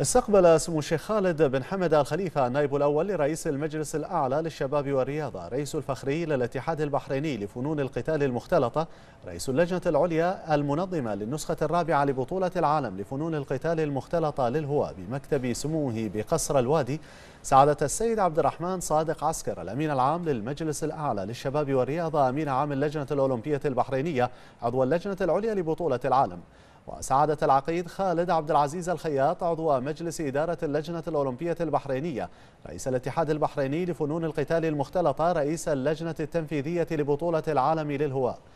استقبل سمو الشيخ خالد بن حمد الخليفة النائب الأول لرئيس المجلس الأعلى للشباب والرياضة رئيس الفخري للاتحاد البحريني لفنون القتال المختلطة رئيس اللجنة العليا المنظمة للنسخة الرابعة لبطولة العالم لفنون القتال المختلطة للهواء بمكتب سموه بقصر الوادي سعادة السيد عبد الرحمن صادق عسكر الأمين العام للمجلس الأعلى للشباب والرياضة أمين عام اللجنة الأولمبية البحرينية عضو اللجنة العليا لبطولة العالم وسعادة العقيد خالد عبد العزيز الخياط عضو مجلس إدارة اللجنة الأولمبية البحرينية رئيس الاتحاد البحريني لفنون القتال المختلطة رئيس اللجنة التنفيذية لبطولة العالم للهواة